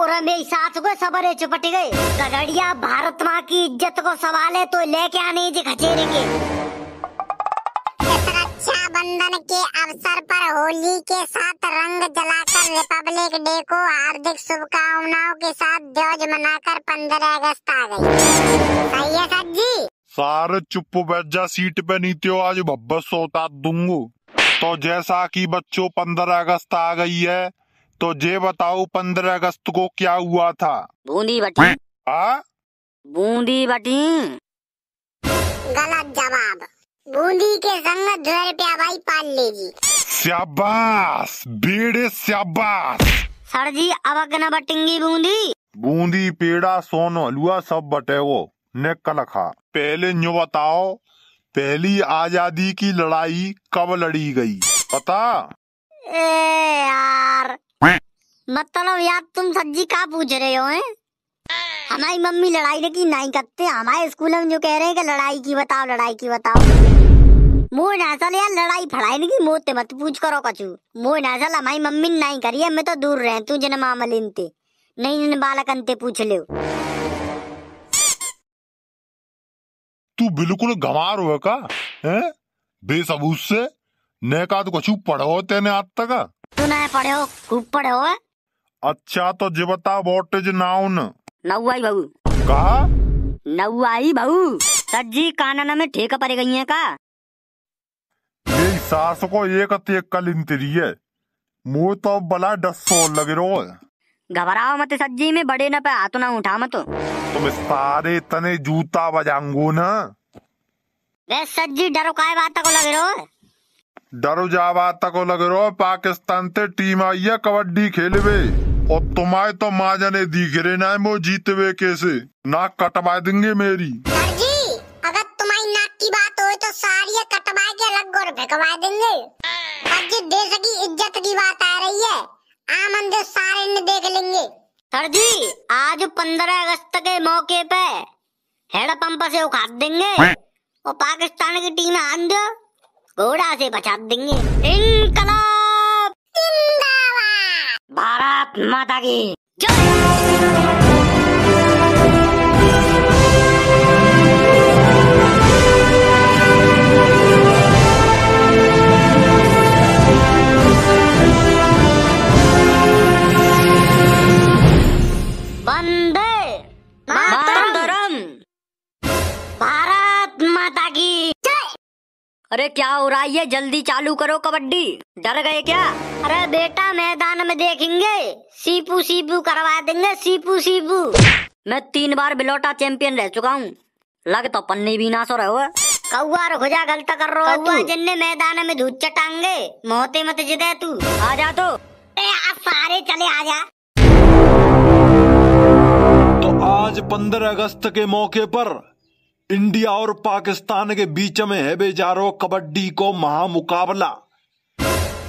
और मेरी सास को सबर है चुपट गए गधड़िया भारत माँ की इज्जत को सवाले तो लेके आने जी खचेरे के रक्षाबंधन के अवसर पर होली के साथ रंग जलाकर रिपब्लिक डे को हार्दिक शुभकामनाओं के साथ ध्वज मनाकर पंद्रह अगस्त आ गई सही है सर जी सारे चुप बैठ सीट पे नीते हो आज बब्बस सोता दूंगू तो जैसा कि बच्चों पंद्रह अगस्त आ गई है तो जे बताओ पंद्रह अगस्त को क्या हुआ था बूंदी बटी आ? बूंदी बटी गलत जवाब बूंदी के संग दो रुपया भाई पाल लेगी श्याबास बेड़े श्याबास सर जी अब न बटेंगी बूंदी बूंदी पेड़ा सोन हलुआ सब बटेगो ने कल खा पहले यू बताओ पहली आजादी की लड़ाई कब लड़ी गई पता ए यार मतलब यार तुम सज्जी का पूछ रहे हो हैं? हमारी मम्मी लड़ाई की नहीं करते हमारे स्कूल में जो कह रहे हैं कि लड़ाई की बताओ लड़ाई की बताओ मो नासल यार लड़ाई फड़ाई नहीं की मोह मत पूछ करो कछु मो नासल हमारी मम्मी ने नहीं करी है मैं तो दूर रहे तू जन मामा लिनते नहीं जन बालक अंते पूछ ले तू बिल्कुल गवार हो का हैं बेसबूत से ने का तो कछु पढ़ो तेने आज तक तू ना पढ़े हो खूब पढ़े हो अच्छा तो जी बता वॉट इज नाउन नौवाई बहू कहा नौवाई बहू सज्जी कानन में ठेका पड़े गई है का यही सास को एक तेक कल इंतरी है मुँह तो बला डसो लग रो घबराओ मत सज्जी में बड़े न पे हाथ ना उठा मत तुम सारे तने जूता बजाऊंगो ना वे सज्जी डरो काय बात को लग रो डरो जा बात को लग रो पाकिस्तान से टीम आई है कबड्डी खेलवे और तुम्हारे तो माँ माजने दिख रहे ना मो जीते हुए कैसे नाक कटवा देंगे मेरी जी, अगर तुम्हारी नाक की बात हो तो सारी कटवा के अलग और फेंकवा देंगे जी देश की इज्जत की बात आ रही है आम अंदर सारे ने देख लेंगे सर जी आज पंद्रह अगस्त के मौके पे हेड पंप से उखाड़ देंगे और पाकिस्तान की टीम आंध घोड़ा से बचा देंगे इनकला भारत माता की अरे क्या हो रहा है ये जल्दी चालू करो कबड्डी डर गए क्या अरे बेटा मैदान में देखेंगे सीपू सीपू करवा देंगे सीपू सीपू मैं तीन बार बिलोटा चैंपियन रह चुका हूँ लग तो पन्नी भी ना सो रहे हो कौआ जा गलत कर रो कौआ जिनने मैदान में धूप चटांगे मोहते मत जिदे तू आ जा तो आप सारे चले आ जा तो आज पंद्रह अगस्त के मौके पर इंडिया और पाकिस्तान के बीच में है बेचारो कबड्डी को महामुकाबला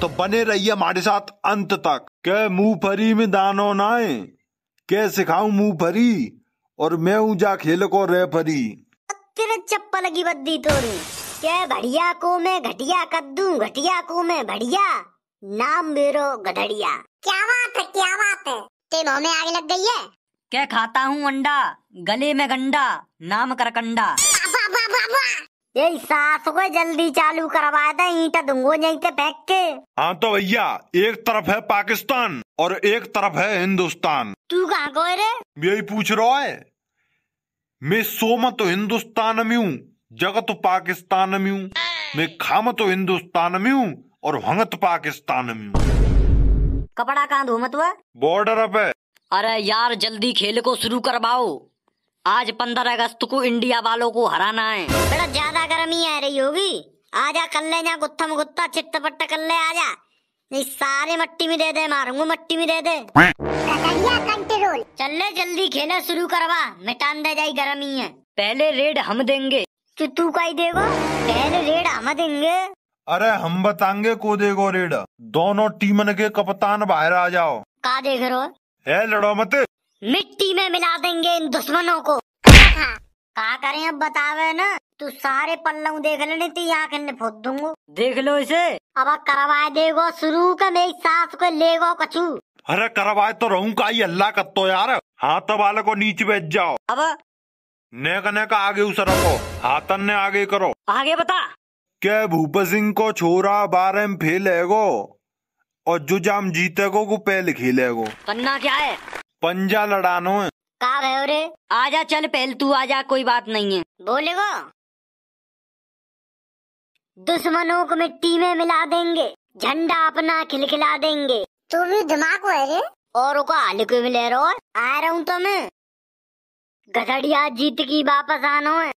तो बने रहिए हमारे साथ अंत तक के मुंह फरी में दानो नाए के सिखाऊ मुंह फरी और मैं हूँ जा खेल को रे फरी तेरे चप्पल की बद्दी थोड़ी क्या बढ़िया को मैं घटिया कद्दू घटिया को मैं बढ़िया नाम मेरो गढ़िया क्या बात है क्या बात है तेनों में आग लग गई है क्या खाता हूँ अंडा गले में गंडा नाम कर कंडा ये सास को जल्दी चालू करवा दे ईटा दूंगो नहीं तो फेंक के हाँ तो भैया एक तरफ है पाकिस्तान और एक तरफ है हिंदुस्तान तू कहाँ को रे यही पूछ रहा है मैं सोम तो हिंदुस्तान में हूँ जगत पाकिस्तान में हूँ मैं खाम तो हिंदुस्तान में हूँ और भंगत पाकिस्तान में हूँ कपड़ा कहाँ धोमत हुआ बॉर्डर पे अरे यार जल्दी खेल को शुरू करवाओ आज पंद्रह अगस्त को इंडिया वालों को हराना है बड़ा ज्यादा गर्मी आ रही होगी आजा कर ले जा गुत्थम गुत्ता गुत्था कर ले आजा नहीं सारे मट्टी में दे दे मारूंगा मट्टी में दे दे कंट्रोल चल ले जल्दी खेलना शुरू करवा मिटान दे जाए गर्मी है पहले रेड हम देंगे तो तू का ही देगा पहले रेड हम देंगे अरे हम बताएंगे को देगो रेड दोनों टीम के कप्तान बाहर आ जाओ का देख रहे हो है लड़ो मत मिट्टी में मिला देंगे इन दुश्मनों को कहा करें अब बतावे ना तू सारे पल्लू देख लेने ती आंख ने फोड़ दूंगा देख लो इसे अब करवाए देगो शुरू का मेरी सास को लेगो कछु अरे करवाए तो रहूं का अल्लाह कर तो यार हाथ वाले को नीचे बेच जाओ अब नेक नेक आगे उसे रखो हाथन ने आगे करो आगे बता क्या भूप सिंह को छोरा बारे में फेल है गो और जो जाम जीते को पहले खेलेगो पन्ना क्या है पंजा लड़ानो है कहा गए रे आजा चल पहल तू आजा कोई बात नहीं है बोलेगो दुश्मनों को मिट्टी में मिला देंगे झंडा अपना खिलखिला देंगे तू भी दिमाग है रे और को हाल को मिले रो आ रहा हूँ तो मैं गधड़िया जीत की वापस आना है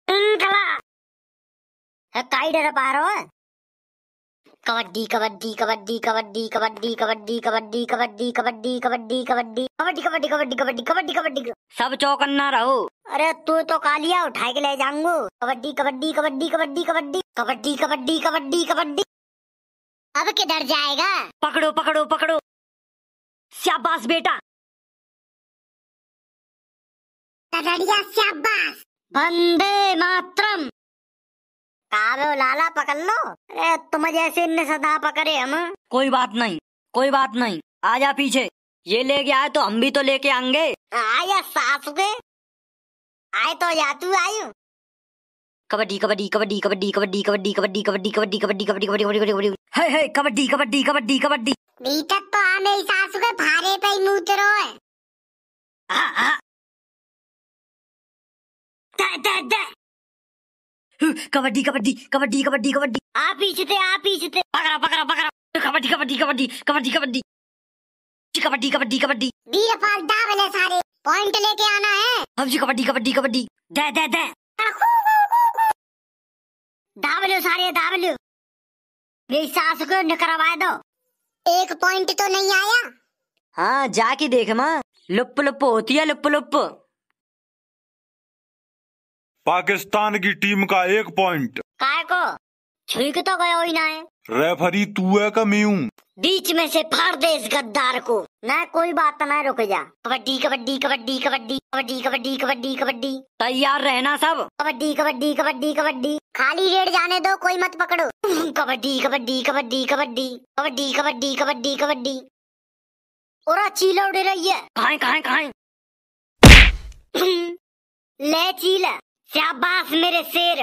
काई डर पा रहा है कबड्डी कबड्डी कबड्डी कबड्डी कबड्डी कबड्डी कबड्डी कबड्डी कबड्डी कबड्डी कबड्डी कबड्डी कबड्डी कबड्डी कबड्डी कबड्डी कबड्डी सब चौकन्ना रहो अरे तू तो कालिया उठा के ले जाऊंगो कबड्डी कबड्डी कबड्डी कबड्डी कबड्डी कबड्डी कबड्डी कबड्डी कबड्डी अब के डर जाएगा पकड़ो पकड़ो पकड़ो शाबाश बेटा शाबाश वंदे मात लालो लाला पकड़ लो अरे तुम जैसे इन सदा पकड़े हम कोई बात नहीं कोई बात नहीं आ जा पीछे ये ले लेके आए तो हम भी तो लेके आएंगे आया सास के आए तो या तू आयु कबड्डी कबड्डी कबड्डी कबड्डी कबड्डी कबड्डी कबड्डी कबड्डी कबड्डी कबड्डी कबड्डी कबड्डी कबड्डी कबड्डी हे हे कबड्डी कबड्डी कबड्डी कबड्डी भीतर तो आ आने सास के भारे पे ही मुंह तेरो है हां हां ता ता ता कबड्डी कबड्डी कबड्डी कबड्डी कबड्डी आप पीछे थे आप पीछे थे पकड़ा पकड़ा पकड़ा कबड्डी कबड्डी कबड्डी कबड्डी कबड्डी कबड्डी कबड्डी कबड्डी वीर फालदा बने सारे पॉइंट लेके आना है हम जी कबड्डी कबड्डी कबड्डी दे दे दे दाबलो सारे दाबलो मेरी सास को निकलवा दो एक पॉइंट तो नहीं आया हाँ जाके देख माँ लुप लुप होती है लुप लुप पाकिस्तान की टीम का एक पॉइंट काय को छुक तो गयो ही ना है रेफरी तू है कमी हूँ बीच में से फाड़ दे इस गद्दार को मैं कोई बात ना रुक जा कबड्डी कबड्डी कबड्डी कबड्डी कबड्डी कबड्डी कबड्डी कबड्डी तैयार रहना सब कबड्डी कबड्डी कबड्डी कबड्डी खाली रेड जाने दो कोई मत पकड़ो कबड्डी कबड्डी कबड्डी कबड्डी कबड्डी कबड्डी कबड्डी कबड्डी और चीला उड़ रही है खाए ले चीला शाबाश मेरे शेर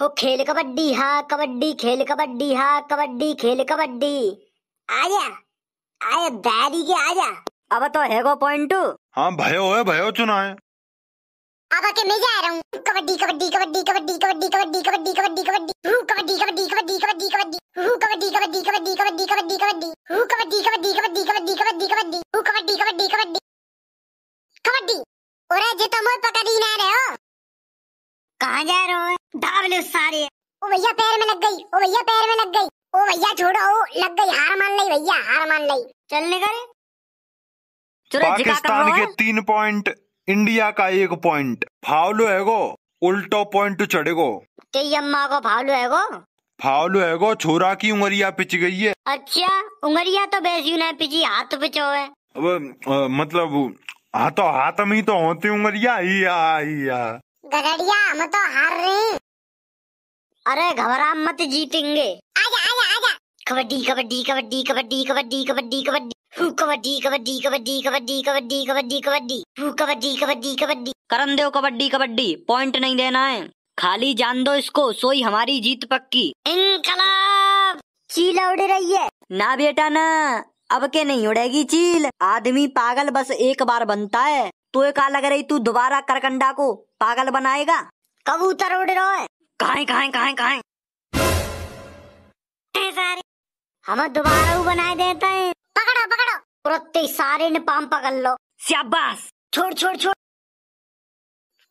हो खेल कबड्डी हा कबड्डी खेल कबड्डी हा कबड्डी खेल कबड्डी आया आया दादी के आया अब तो है गो पॉइंट हाँ भयो है भयो चुना है अब के मैं जा रहा हूँ कबड्डी कबड्डी कबड्डी कबड्डी कबड्डी कबड्डी कबड्डी कबड्डी कबड्डी हूँ कबड्डी कबड्डी कबड्डी कबड्डी कबड्डी हूँ कबड्डी कबड्डी कबड्डी कबड्डी कबड्डी कबड्डी हूँ कबड्डी कबड्डी कबड्डी कबड्डी कबड्डी कबड्डी हूँ कबड्डी कबड्डी कबड्डी कबड्डी ओरे जे तो मोर पकड़ी ना रहे हो कहां जा रहे हो दावले सारे ओ भैया पैर में लग गई ओ भैया पैर में लग गई ओ भैया छोड़ो ओ लग गई हार मान ले भैया हार मान ली चलने का रे पाकिस्तान के तीन पॉइंट इंडिया का एक पॉइंट फावलो हैगो उल्टो पॉइंट तो चढ़ेगो तेरी अम्मा को फावलो हैगो फावलो हैगो छोरा की उंगरिया पिच गई है अच्छा उंगरिया तो बेजी ना पिची हाथ पिचो है अब, आ, मतलब हाँ तो हाथ में ही तो होती हूँ ही गगड़िया हम तो हार रहे हैं अरे घबरा मत जीतेंगे आजा आजा आजा कबड्डी कबड्डी कबड्डी कबड्डी कबड्डी कबड्डी कबड्डी कबड्डी कबड्डी कबड्डी कबड्डी कबड्डी कबड्डी कबड्डी कबड्डी कबड्डी कबड्डी करण देव कबड्डी कबड्डी पॉइंट नहीं देना है खाली जान दो इसको सोई हमारी जीत पक्की इनकलाब चीला उड़ रही है ना बेटा ना अब के नहीं उड़ेगी चील आदमी पागल बस एक बार बनता है तो एक लग रही तू दोबारा करकंडा को पागल बनाएगा कबूतर उड़ रहा है कहा कहा सारे हमें दोबारा बनाए देता है पकड़ो पकड़ो सारे ने पाम पकड़ लो शाबाश छोड़ छोड़ छोड़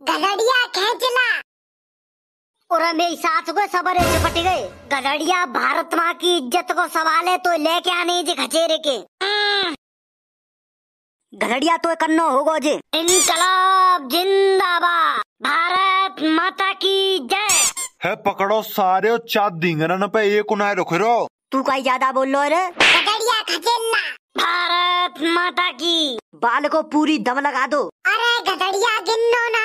गलड़िया खेचला और मेरी सास को सबरे चिपट गए गधड़िया भारत माँ की इज्जत को सवाल है तो लेके आने जी खचेरे के गधड़िया तो कन्नो होगा जी इनकलाब जिंदाबाद भारत माता की जय है पकड़ो सारे चाद दींगन पे एक उन्हें रुख रो तू कहीं ज्यादा बोल लो अरे भारत माता की बाल को पूरी दम लगा दो अरे गधड़िया गिन्नो ना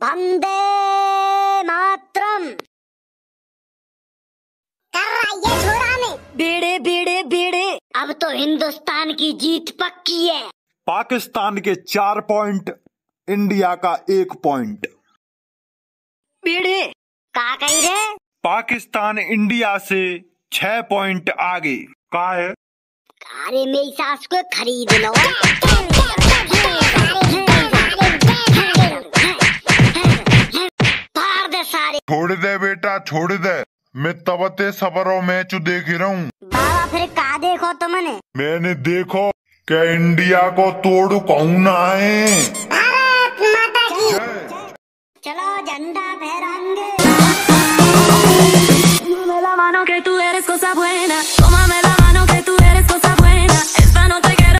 बढ़िया मातरम कर रहा ये छोरा ने बेड़े बेड़े बेड़े अब तो हिंदुस्तान की जीत पक्की है पाकिस्तान के चार पॉइंट इंडिया का एक पॉइंट बेड़े का कही रहे पाकिस्तान इंडिया से छह पॉइंट आगे का है अरे मेरी सास को खरीद लो सारे छोड़ दे बेटा छोड़ दे मैं तबते सबरों मैच देख रहा हूँ बाबा फिर कहा देखो तुमने मैंने देखो क्या इंडिया को तोड़ कौन ना आए चलो झंडा फहराएंगे मेला मानो के तू